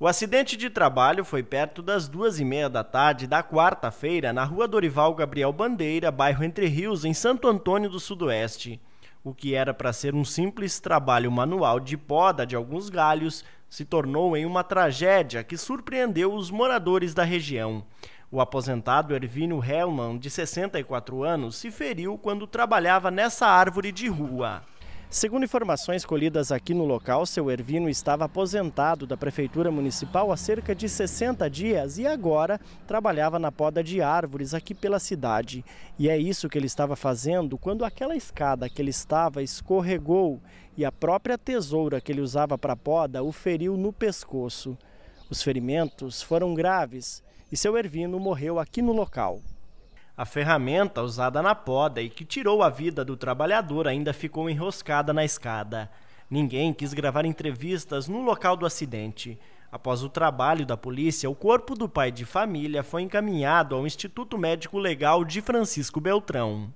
O acidente de trabalho foi perto das duas e meia da tarde da quarta-feira na rua Dorival Gabriel Bandeira, bairro Entre Rios, em Santo Antônio do Sudoeste. O que era para ser um simples trabalho manual de poda de alguns galhos se tornou em uma tragédia que surpreendeu os moradores da região. O aposentado Ervínio Hellman, de 64 anos, se feriu quando trabalhava nessa árvore de rua. Segundo informações colhidas aqui no local, seu Ervino estava aposentado da Prefeitura Municipal há cerca de 60 dias e agora trabalhava na poda de árvores aqui pela cidade. E é isso que ele estava fazendo quando aquela escada que ele estava escorregou e a própria tesoura que ele usava para poda o feriu no pescoço. Os ferimentos foram graves e seu Ervino morreu aqui no local. A ferramenta usada na poda e que tirou a vida do trabalhador ainda ficou enroscada na escada. Ninguém quis gravar entrevistas no local do acidente. Após o trabalho da polícia, o corpo do pai de família foi encaminhado ao Instituto Médico Legal de Francisco Beltrão.